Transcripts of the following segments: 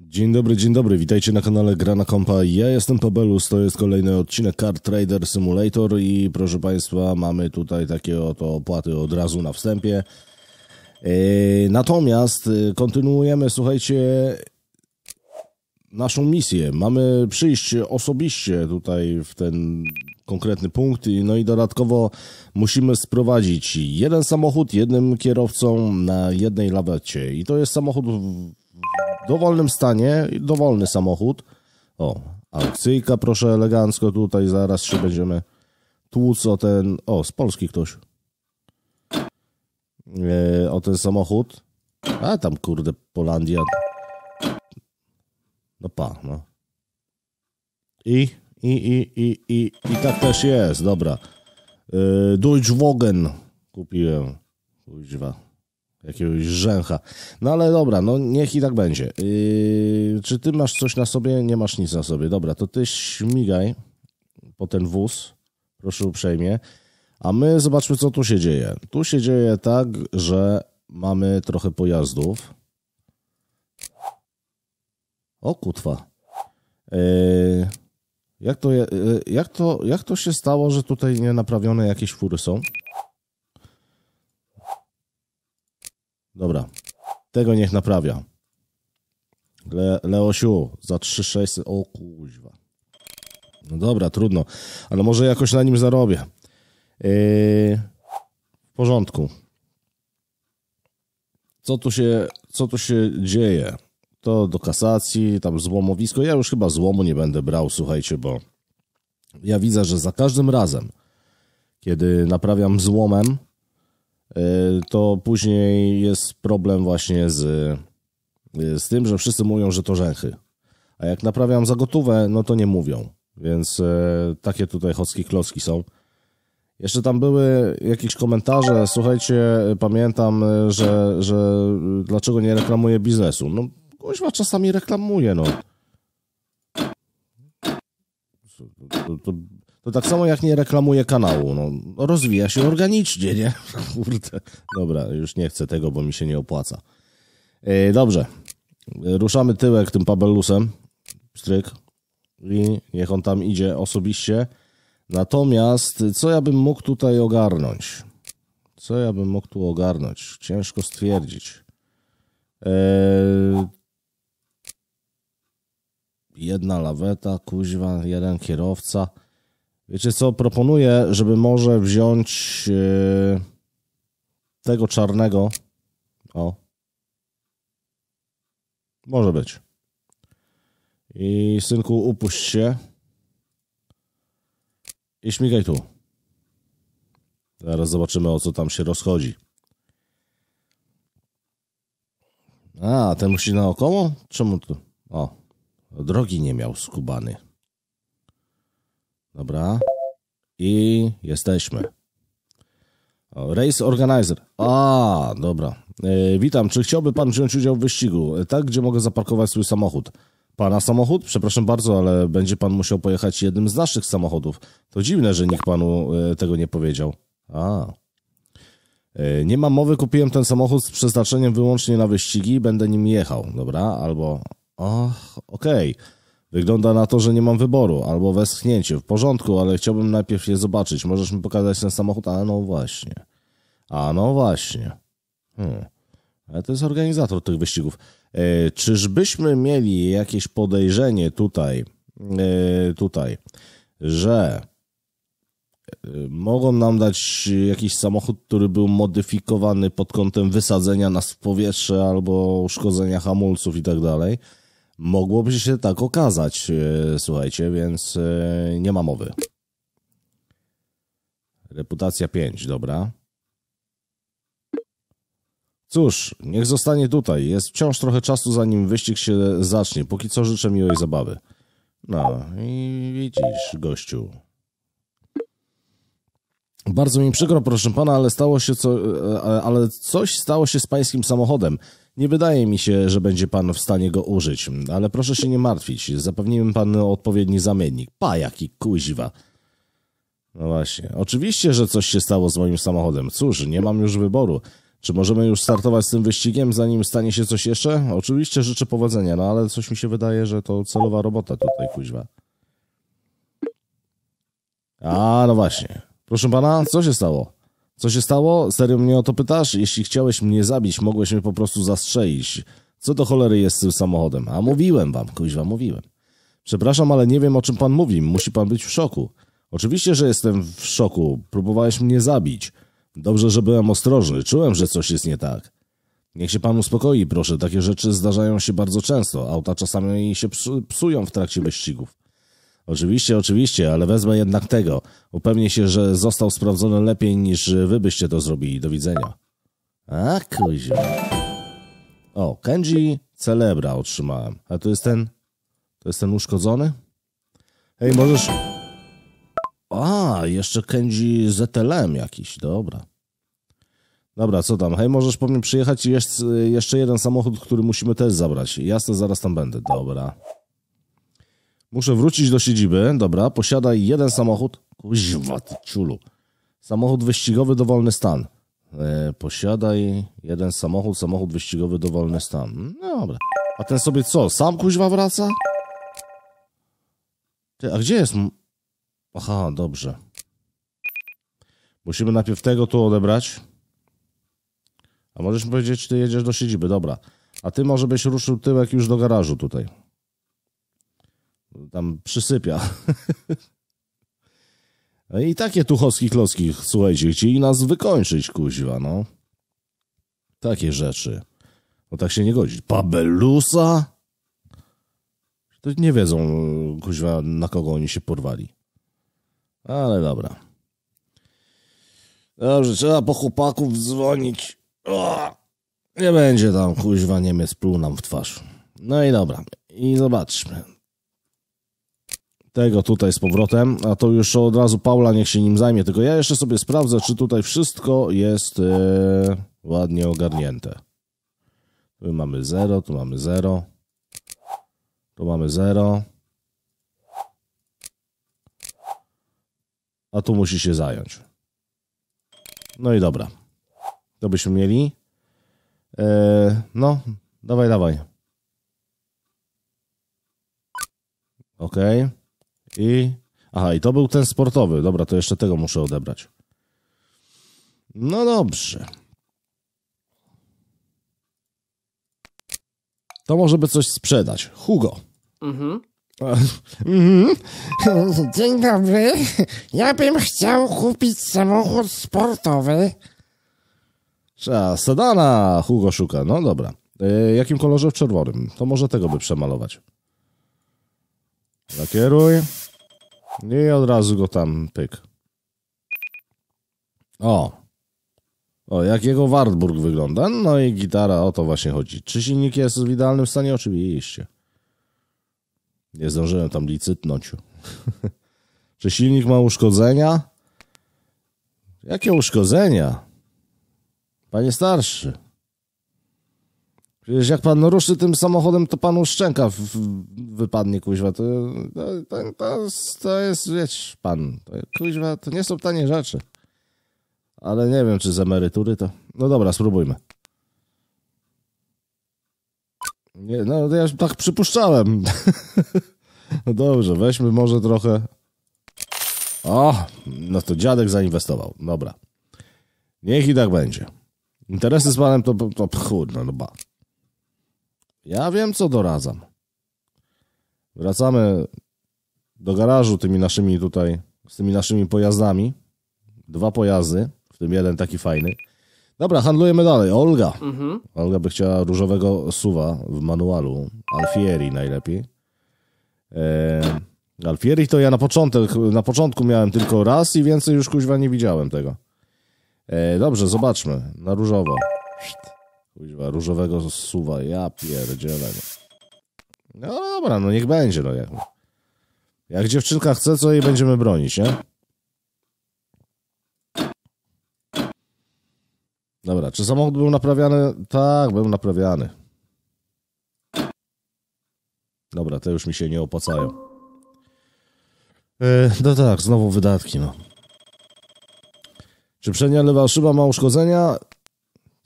Dzień dobry, dzień dobry, witajcie na kanale Gra na Kompa. Ja jestem Pabelus, to jest kolejny odcinek Card Trader Simulator i proszę Państwa, mamy tutaj takie oto opłaty od razu na wstępie. E, natomiast e, kontynuujemy, słuchajcie, naszą misję. Mamy przyjść osobiście tutaj w ten konkretny punkt, no i dodatkowo musimy sprowadzić jeden samochód jednym kierowcą na jednej lawecie. I to jest samochód w dowolnym stanie, dowolny samochód. O, aukcyjka proszę elegancko tutaj, zaraz się będziemy tłuc o ten, o z Polski ktoś, e, o ten samochód. A tam kurde Polandia. No pa, no. I, i, i, i, i, i tak też jest, dobra. Yy, Deutschwagen kupiłem. Kuźwa jakiegoś rzęcha. No ale dobra, no niech i tak będzie. Yy, czy ty masz coś na sobie? Nie masz nic na sobie. Dobra, to ty śmigaj po ten wóz, proszę uprzejmie, a my zobaczmy, co tu się dzieje. Tu się dzieje tak, że mamy trochę pojazdów. O kutwa. Yy, jak, to, yy, jak, to, jak to się stało, że tutaj nienaprawione jakieś fury są? Dobra. Tego niech naprawia. Le, Leosiu, za 3600. O kuźwa. No dobra, trudno. Ale może jakoś na nim zarobię. Yy, w porządku. Co tu, się, co tu się dzieje? To do kasacji, tam złomowisko. Ja już chyba złomu nie będę brał, słuchajcie, bo ja widzę, że za każdym razem, kiedy naprawiam złomem, Y, to później jest problem właśnie z, y, z tym, że wszyscy mówią, że to rzęchy. A jak naprawiam za gotówę, no to nie mówią. Więc y, takie tutaj chocki klocki są. Jeszcze tam były jakieś komentarze, słuchajcie, pamiętam, że, że dlaczego nie reklamuję biznesu. No, kuźwa, czasami reklamuje, no. To, to, to to tak samo jak nie reklamuje kanału. No, rozwija się organicznie, nie? Kurde. Dobra, już nie chcę tego, bo mi się nie opłaca. Yy, dobrze. Ruszamy tyłek tym pabelusem. Stryk. I niech on tam idzie osobiście. Natomiast co ja bym mógł tutaj ogarnąć? Co ja bym mógł tu ogarnąć? Ciężko stwierdzić. E, jedna laweta, kuźwa, jeden kierowca. Wiecie co, proponuję, żeby może wziąć yy, tego czarnego. O. Może być. I synku, upuść się. I śmigaj tu. Teraz zobaczymy, o co tam się rozchodzi. A, ten musi naokoło? Czemu tu? O, drogi nie miał skubany. Dobra. I jesteśmy. race Organizer. A, dobra. E, witam. Czy chciałby pan wziąć udział w wyścigu? E, tak, gdzie mogę zaparkować swój samochód? Pana samochód? Przepraszam bardzo, ale będzie pan musiał pojechać jednym z naszych samochodów. To dziwne, że nikt panu e, tego nie powiedział. A. E, nie mam mowy, kupiłem ten samochód z przeznaczeniem wyłącznie na wyścigi, i będę nim jechał, dobra? Albo. Och, okej. Okay. Wygląda na to, że nie mam wyboru, albo westchnięcie. W porządku, ale chciałbym najpierw je zobaczyć. Możesz mi pokazać ten samochód? A no właśnie. A no właśnie. Hmm. Ale to jest organizator tych wyścigów. E, czyżbyśmy mieli jakieś podejrzenie tutaj, e, tutaj, że e, mogą nam dać jakiś samochód, który był modyfikowany pod kątem wysadzenia nas w powietrze albo uszkodzenia hamulców i tak dalej mogłoby się tak okazać, e, słuchajcie, więc e, nie ma mowy. Reputacja 5, dobra. Cóż, niech zostanie tutaj. Jest wciąż trochę czasu, zanim wyścig się zacznie. Póki co życzę miłej zabawy. No i widzisz, gościu. Bardzo mi przykro, proszę pana, ale stało się co, e, e, ale coś stało się z pańskim samochodem. Nie wydaje mi się, że będzie pan w stanie go użyć, ale proszę się nie martwić. Zapewnimy panu odpowiedni zamiennik. Pa, jaki kuźwa. No właśnie. Oczywiście, że coś się stało z moim samochodem. Cóż, nie mam już wyboru. Czy możemy już startować z tym wyścigiem, zanim stanie się coś jeszcze? Oczywiście życzę powodzenia, no ale coś mi się wydaje, że to celowa robota tutaj, kuźwa. A, no właśnie. Proszę pana, co się stało? Co się stało? Serio mnie o to pytasz? Jeśli chciałeś mnie zabić, mogłeś mnie po prostu zastrzelić. Co do cholery jest z tym samochodem? A mówiłem wam, kuźwa, mówiłem. Przepraszam, ale nie wiem, o czym pan mówi. Musi pan być w szoku. Oczywiście, że jestem w szoku. Próbowałeś mnie zabić. Dobrze, że byłem ostrożny. Czułem, że coś jest nie tak. Niech się pan uspokoi, proszę. Takie rzeczy zdarzają się bardzo często. Auta czasami się psują w trakcie wyścigów. Oczywiście, oczywiście, ale wezmę jednak tego. Upewnię się, że został sprawdzony lepiej niż wy byście to zrobili. Do widzenia. A, kuźwa. O, Kenji Celebra otrzymałem. A to jest ten... To jest ten uszkodzony? Hej, możesz... A, jeszcze Kenji ZLM jakiś, dobra. Dobra, co tam? Hej, możesz po mnie przyjechać i jeszcze jeden samochód, który musimy też zabrać. Jasne, zaraz tam będę. Dobra. Muszę wrócić do siedziby. Dobra, posiadaj jeden samochód. Kuźwa, ty ciulu. Samochód wyścigowy, dowolny stan. E, posiadaj jeden samochód, samochód wyścigowy, dowolny stan. No dobra. A ten sobie co, sam kuźwa wraca? Ty, a gdzie jest... Aha, dobrze. Musimy najpierw tego tu odebrać. A możesz mi powiedzieć, czy ty jedziesz do siedziby, dobra. A ty może byś ruszył tyłek już do garażu tutaj tam przysypia. No I takie tuchowski klocki, słuchajcie, chcieli nas wykończyć, kuźwa, no. Takie rzeczy. Bo tak się nie godzi. Pabelusa? To nie wiedzą, kuźwa, na kogo oni się porwali. Ale dobra. Dobrze, trzeba po chłopaków dzwonić. O! Nie będzie tam, kuźwa, Niemiec pluł nam w twarz. No i dobra. I zobaczmy tego tutaj z powrotem, a to już od razu Paula niech się nim zajmie, tylko ja jeszcze sobie sprawdzę, czy tutaj wszystko jest e, ładnie ogarnięte. Tu mamy 0, tu mamy 0, tu mamy 0. A tu musi się zająć. No i dobra. To byśmy mieli. E, no, dawaj, dawaj. Okej. Okay. I. Aha, i to był ten sportowy. Dobra, to jeszcze tego muszę odebrać. No dobrze. To może by coś sprzedać. Hugo. Mhm. Mm Dzień dobry. Ja bym chciał kupić samochód sportowy. Trzeba sedana Hugo szuka. No dobra. E, jakim kolorze? W czerwonym. To może tego by przemalować. Zakieruj. Nie od razu go tam pyk. O. O, jak jego Wartburg wygląda. No i gitara, o to właśnie chodzi. Czy silnik jest w idealnym stanie? Oczywiście. Nie zdążyłem tam licytnąć. Czy silnik ma uszkodzenia? Jakie uszkodzenia? Panie starszy. Przecież jak pan ruszy tym samochodem, to panu szczęka w, w, wypadnie, kuźwa. To, to, to, to jest, wiecie, pan, to, kuźwa, to nie są tanie rzeczy. Ale nie wiem, czy z emerytury to... No dobra, spróbujmy. Nie, no ja tak przypuszczałem. no dobrze, weźmy może trochę... O, no to dziadek zainwestował. Dobra. Niech i tak będzie. Interesy z panem to, to, to chudno, no ba. Ja wiem, co doradzam. Wracamy do garażu tymi naszymi tutaj, z tymi naszymi pojazdami. Dwa pojazdy, w tym jeden taki fajny. Dobra, handlujemy dalej. Olga. Mhm. Olga by chciała różowego suwa w manualu. Alfieri najlepiej. E, Alfieri to ja na, początek, na początku miałem tylko raz i więcej już kuźwa nie widziałem tego. E, dobrze, zobaczmy. Na różowo. Szt. Kuźwa, różowego suwa, ja pierdzielę. No. no dobra, no niech będzie, no jak. Jak dziewczynka chce, co jej będziemy bronić, nie? Dobra, czy samochód był naprawiany? Tak, był naprawiany. Dobra, te już mi się nie opłacają. Yy, no tak, znowu wydatki, no. Czy przednia lewa szyba ma uszkodzenia?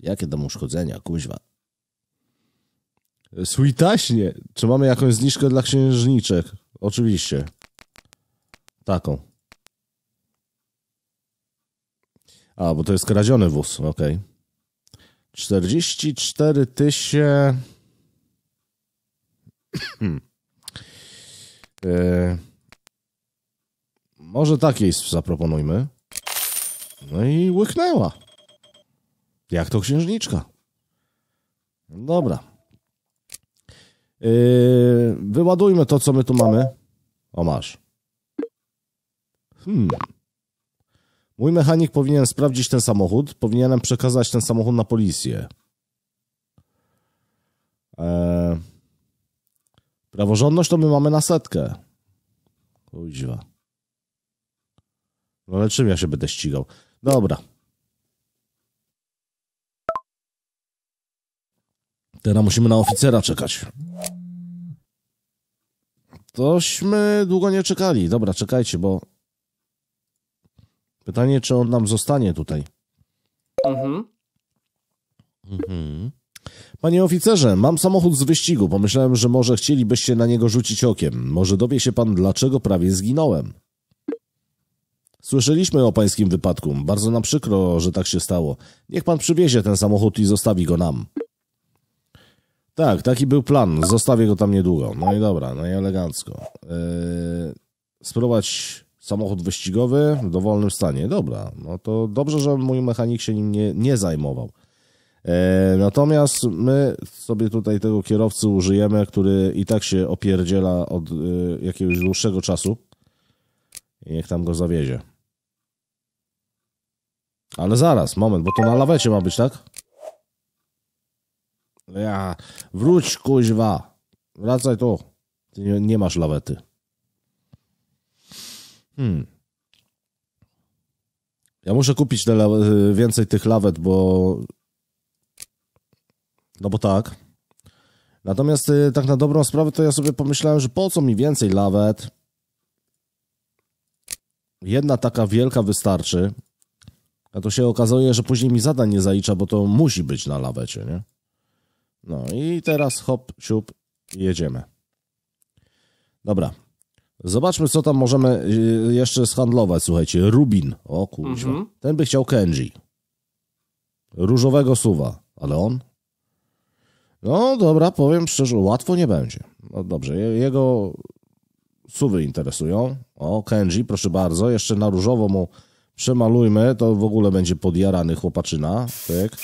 Jakie tam uszkodzenia, kuźwa. Switaśnie! Czy mamy jakąś zniżkę dla księżniczek? Oczywiście. Taką. A, bo to jest kradziony wóz, ok. 44 tysię... e... Może takiej zaproponujmy. No i łyknęła. Jak to księżniczka? No dobra. Yy, wyładujmy to, co my tu mamy. O, masz. Hmm. Mój mechanik powinien sprawdzić ten samochód. Powinienem przekazać ten samochód na policję. Eee, praworządność to my mamy na setkę. Kuźwa. No ale czym ja się będę ścigał? Dobra. Teraz musimy na oficera czekać. Tośmy długo nie czekali. Dobra, czekajcie, bo... Pytanie, czy on nam zostanie tutaj. Mhm. Mhm. Panie oficerze, mam samochód z wyścigu. Pomyślałem, że może chcielibyście na niego rzucić okiem. Może dowie się pan, dlaczego prawie zginąłem. Słyszeliśmy o pańskim wypadku. Bardzo nam przykro, że tak się stało. Niech pan przywiezie ten samochód i zostawi go nam. Tak, taki był plan. Zostawię go tam niedługo. No i dobra, no i elegancko. Yy, spróbować samochód wyścigowy w dowolnym stanie. Dobra, no to dobrze, że mój mechanik się nim nie, nie zajmował. E, natomiast my sobie tutaj tego kierowcy użyjemy, który i tak się opierdziela od e, jakiegoś dłuższego czasu. I niech tam go zawiezie. Ale zaraz, moment, bo to na lawecie ma być, tak? Ja, wróć kuźwa. Wracaj tu. Ty nie, nie masz lawety. Hmm. Ja muszę kupić więcej tych lawet, bo. No bo tak. Natomiast y, tak na dobrą sprawę, to ja sobie pomyślałem, że po co mi więcej lawet? Jedna taka wielka wystarczy. A to się okazuje, że później mi zadań nie zalicza, bo to musi być na lawecie, nie? No i teraz hop, siup, jedziemy. Dobra. Zobaczmy, co tam możemy y, jeszcze zhandlować. Słuchajcie, Rubin. O kurwa. Mm -hmm. Ten by chciał Kenji. Różowego suwa. Ale on? No dobra, powiem szczerze, łatwo nie będzie. No dobrze, jego suwy interesują. O, Kenji, proszę bardzo. Jeszcze na różowo mu przemalujmy. To w ogóle będzie podjarany chłopaczyna. Tyk.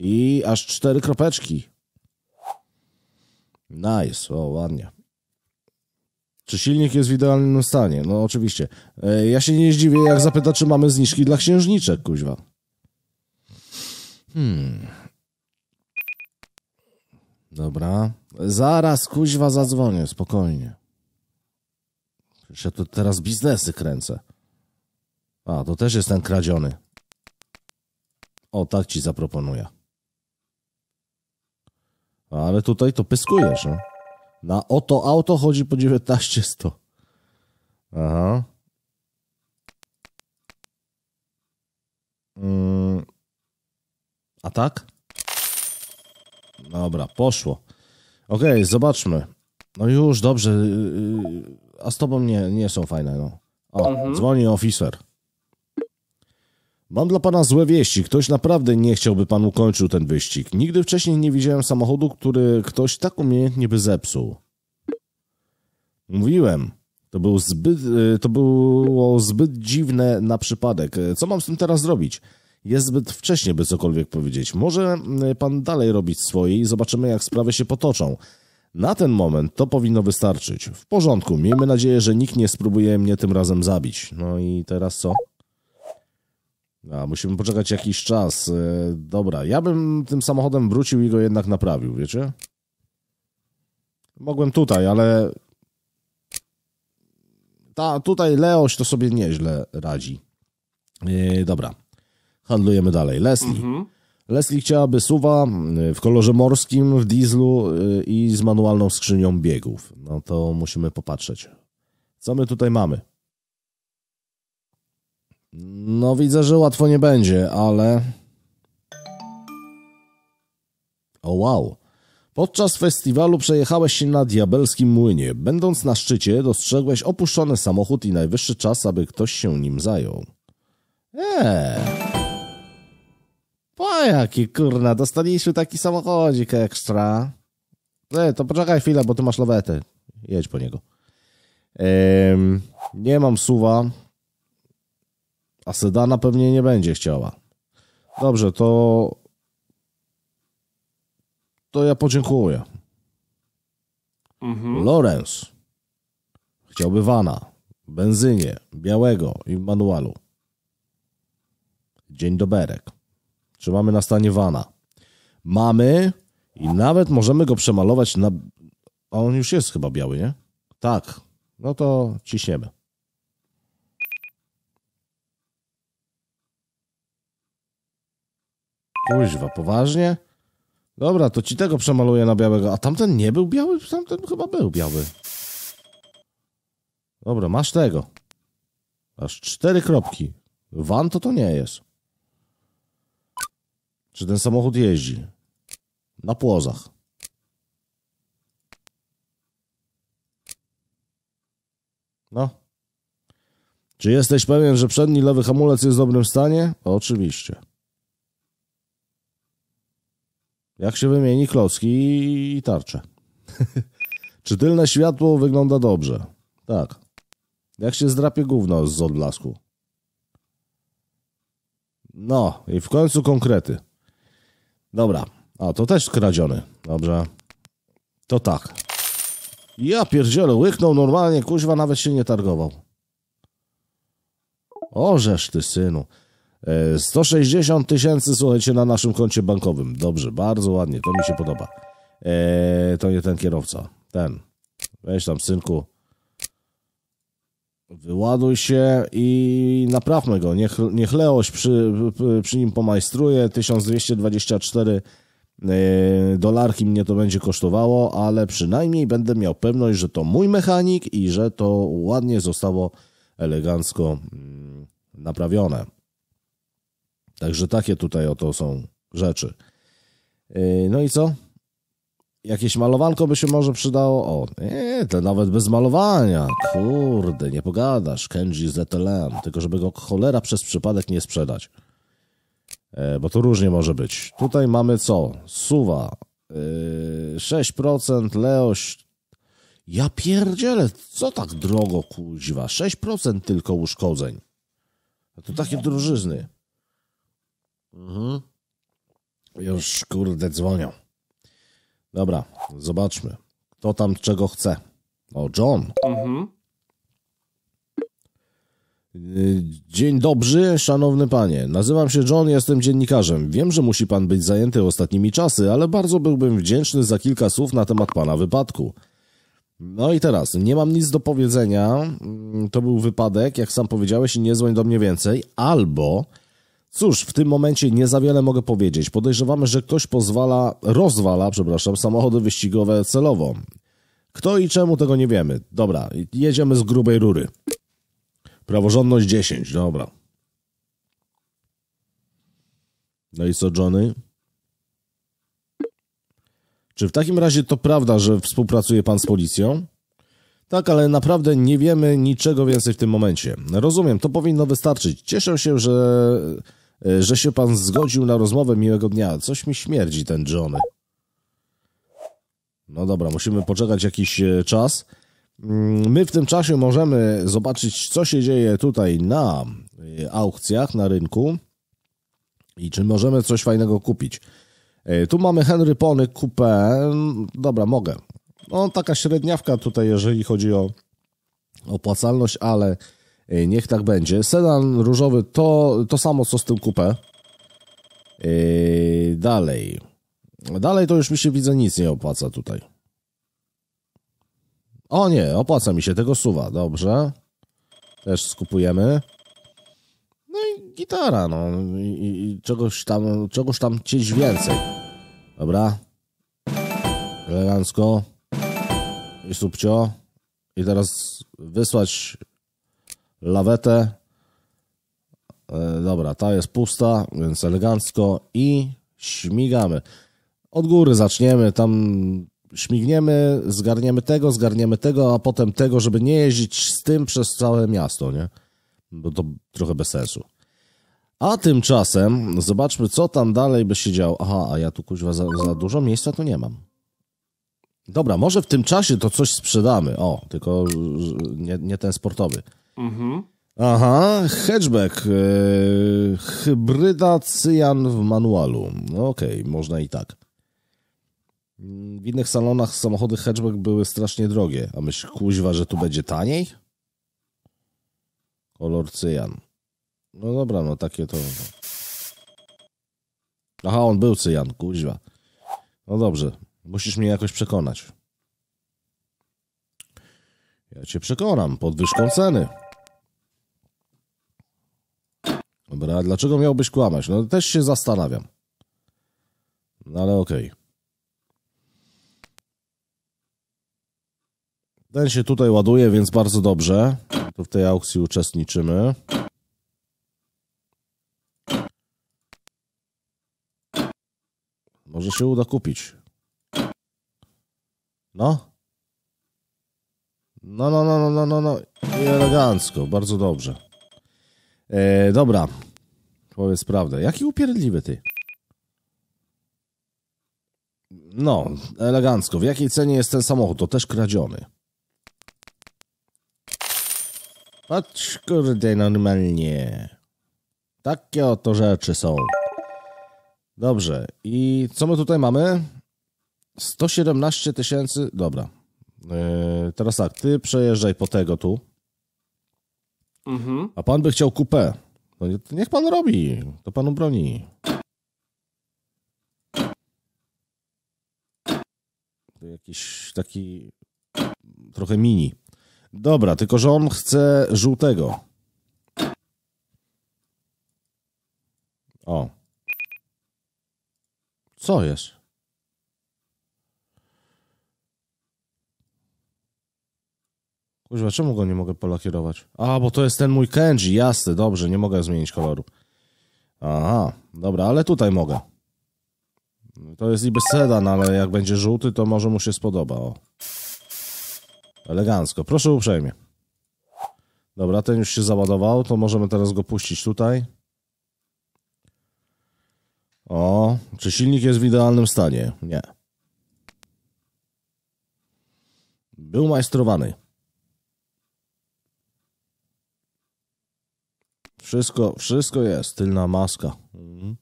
I aż cztery kropeczki. Nice, o, ładnie. Czy silnik jest w idealnym stanie? No oczywiście. E, ja się nie zdziwię, jak zapyta, czy mamy zniżki dla księżniczek, kuźwa. Hmm. Dobra. Zaraz, kuźwa, zadzwonię, spokojnie. Przecież ja tu teraz biznesy kręcę. A, to też jest ten kradziony. O, tak ci zaproponuję. No, ale tutaj to pyskujesz, no. Na oto auto chodzi po 1900. Aha. Mm. A tak? Dobra, poszło. Okej, okay, zobaczmy. No już, dobrze. Y, y, a z tobą nie, nie są fajne, no. O, mhm. dzwoni oficer. Mam dla pana złe wieści. Ktoś naprawdę nie chciałby pan ukończył ten wyścig. Nigdy wcześniej nie widziałem samochodu, który ktoś tak umiejętnie by zepsuł. Mówiłem. To, był zbyt, y, to było zbyt dziwne na przypadek. E, co mam z tym teraz zrobić? Jest zbyt wcześnie, by cokolwiek powiedzieć. Może y, pan dalej robić swoje i zobaczymy, jak sprawy się potoczą. Na ten moment to powinno wystarczyć. W porządku, miejmy nadzieję, że nikt nie spróbuje mnie tym razem zabić. No i teraz co? A musimy poczekać jakiś czas. E, dobra, ja bym tym samochodem wrócił i go jednak naprawił, wiecie? Mogłem tutaj, ale... Ta, tutaj Leoś to sobie nieźle radzi. E, dobra, handlujemy dalej. Leslie. Mhm. Leslie chciałaby suwa e, w kolorze morskim, w dieslu i z manualną skrzynią biegów. No to musimy popatrzeć. Co my tutaj mamy? No widzę, że łatwo nie będzie, ale... O wow! Podczas festiwalu przejechałeś się na diabelskim młynie. Będąc na szczycie, dostrzegłeś opuszczony samochód i najwyższy czas, aby ktoś się nim zajął. Eee. Po jaki kurna, dostaliśmy taki samochodzik ekstra. Ej, eee, to poczekaj chwilę, bo ty masz lawetę. Jedź po niego. Eee, nie mam suwa a sedana pewnie nie będzie chciała. Dobrze, to to ja podziękuję. Mhm. Lorenz chciałby wana, benzynie, białego i manualu. Dzień doberek. Trzymamy na stanie wana. Mamy i nawet możemy go przemalować na... A on już jest chyba biały, nie? Tak. No to ciśniemy. Kuźwa, poważnie? Dobra, to ci tego przemaluję na białego. A tamten nie był biały? Tamten chyba był biały. Dobra, masz tego. Aż cztery kropki. Van to to nie jest. Czy ten samochód jeździ? Na płozach. No. Czy jesteś pewien, że przedni lewy hamulec jest w dobrym stanie? Oczywiście. Jak się wymieni klocki i tarcze. Czy tylne światło wygląda dobrze? Tak. Jak się zdrapie gówno z odblasku? No, i w końcu konkrety. Dobra. A, to też skradziony. Dobrze. To tak. Ja pierdzielę, łyknął normalnie, kuźwa nawet się nie targował. Orzesz ty, synu. 160 e, tysięcy, słuchajcie, na naszym koncie bankowym. Dobrze, bardzo ładnie, to mi się podoba. Eee, to nie ten kierowca, ten. Weź tam, synku. Wyładuj się i naprawmy go. Niech, niech Leoś przy, przy nim pomajstruje. 1224 e, dolarki mnie to będzie kosztowało, ale przynajmniej będę miał pewność, że to mój mechanik i że to ładnie zostało elegancko mm, naprawione. Także takie tutaj oto są rzeczy. Yy, no i co? Jakieś malowanko by się może przydało? O, nie, to nawet bez malowania. Kurde, nie pogadasz. Kenji ZLM. Tylko żeby go cholera przez przypadek nie sprzedać. E, bo to różnie może być. Tutaj mamy co? Suwa. E, 6% Leoś. Ja pierdzielę, co tak drogo kuźwa? 6% tylko uszkodzeń. to takie drożyzny. Mhm. Już kurde dzwonią. Dobra, zobaczmy. Kto tam czego chce? O, John. Mhm. Y, dzień dobry, szanowny panie. Nazywam się John, jestem dziennikarzem. Wiem, że musi pan być zajęty ostatnimi czasy, ale bardzo byłbym wdzięczny za kilka słów na temat pana wypadku. No i teraz, nie mam nic do powiedzenia. Mm, to był wypadek, jak sam powiedziałeś, i nie dzwoni do mnie więcej. Albo Cóż, w tym momencie nie za wiele mogę powiedzieć. Podejrzewamy, że ktoś pozwala, rozwala, przepraszam, samochody wyścigowe celowo. Kto i czemu tego nie wiemy. Dobra, jedziemy z grubej rury. Praworządność 10, dobra. No i co, Johnny? Czy w takim razie to prawda, że współpracuje pan z policją? Tak, ale naprawdę nie wiemy niczego więcej w tym momencie. Rozumiem, to powinno wystarczyć. Cieszę się, że E, że się pan zgodził na rozmowę miłego dnia. Coś mi śmierdzi ten Johnny. No dobra, musimy poczekać jakiś e, czas. Mm, my w tym czasie możemy zobaczyć, co się dzieje tutaj na e, aukcjach, na rynku i czy możemy coś fajnego kupić. Tu mamy Henry Pony Coupe. Dobra, mogę. No, taka średniawka tutaj, jeżeli chodzi o opłacalność, ale E, niech tak będzie. Sedan różowy to to samo, co z tym kupę. E, dalej. Dalej to już mi się widzę nic nie opłaca tutaj. O nie, opłaca mi się tego suwa. Dobrze. Też skupujemy. No i gitara, no. I, i czegoś tam, czegoś tam cieć więcej. Dobra. Elegancko. I subcio. I teraz wysłać lawetę. E, dobra, ta jest pusta, więc elegancko i śmigamy. Od góry zaczniemy, tam śmigniemy, zgarniemy tego, zgarniemy tego, a potem tego, żeby nie jeździć z tym przez całe miasto, nie? Bo to trochę bez sensu. A tymczasem zobaczmy, co tam dalej by się działo. Aha, a ja tu kuźwa za, za dużo miejsca tu nie mam. Dobra, może w tym czasie to coś sprzedamy. O, tylko nie, nie ten sportowy. Mhm. Aha, hatchback, e, hybryda cyjan w manualu. No okej, okay, można i tak. W innych salonach samochody hatchback były strasznie drogie, a myśl kuźwa, że tu będzie taniej? Kolor cyjan. No dobra, no takie to... Aha, on był cyjan, kuźwa. No dobrze, musisz mnie jakoś przekonać. Ja cię przekonam podwyżką ceny. Dobra, dlaczego miałbyś kłamać? No też się zastanawiam. No ale okej. Okay. Ten się tutaj ładuje, więc bardzo dobrze. Tu w tej aukcji uczestniczymy. Może się uda kupić. No. No, no, no, no, no, no. no. I elegancko, bardzo dobrze. E, dobra, powiedz prawdę. Jaki upierdliwy ty? No, elegancko. W jakiej cenie jest ten samochód? To też kradziony. Patrz, kurde, normalnie. Takie oto rzeczy są. Dobrze. I co my tutaj mamy? 117 tysięcy... Dobra. Yy, teraz tak, ty przejeżdżaj po tego tu. Mhm. A pan by chciał kupę. No niech pan robi, to panu broni. To jakiś taki trochę mini. Dobra, tylko że on chce żółtego. O. Co jest? Kurwa, czemu go nie mogę polakierować? A, bo to jest ten mój Kenji, jasny, dobrze, nie mogę zmienić koloru. Aha, dobra, ale tutaj mogę. To jest niby sedan, ale jak będzie żółty, to może mu się spodoba, o. Elegancko, proszę uprzejmie. Dobra, ten już się załadował, to możemy teraz go puścić tutaj. O, czy silnik jest w idealnym stanie? Nie. Był majstrowany. Wszystko, wszystko jest, tylna maska. Mhm.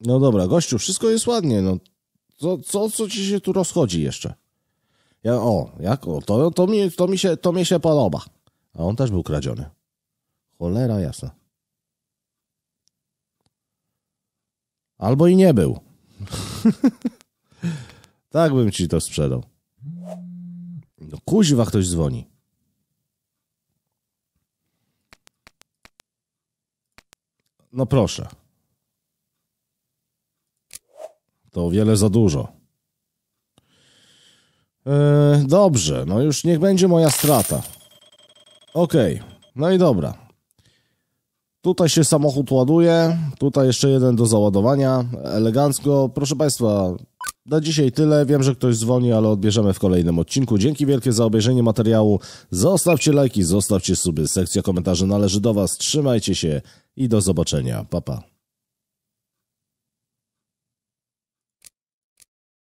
No dobra, gościu, wszystko jest ładnie. No, co, co, co ci się tu rozchodzi jeszcze? Ja, o, jak, o, to, to, mi, to, mi się, to mi się podoba. A on też był kradziony. Cholera jasna. Albo i nie był. tak bym ci to sprzedał. No kuźwa, ktoś dzwoni. No proszę. To o wiele za dużo. E, dobrze, no już niech będzie moja strata. Okej, okay. no i dobra. Tutaj się samochód ładuje, tutaj jeszcze jeden do załadowania, elegancko. Proszę Państwa, na dzisiaj tyle. Wiem, że ktoś dzwoni, ale odbierzemy w kolejnym odcinku. Dzięki wielkie za obejrzenie materiału. Zostawcie lajki, zostawcie suby. Sekcja komentarzy należy do Was. Trzymajcie się i do zobaczenia. Pa, pa.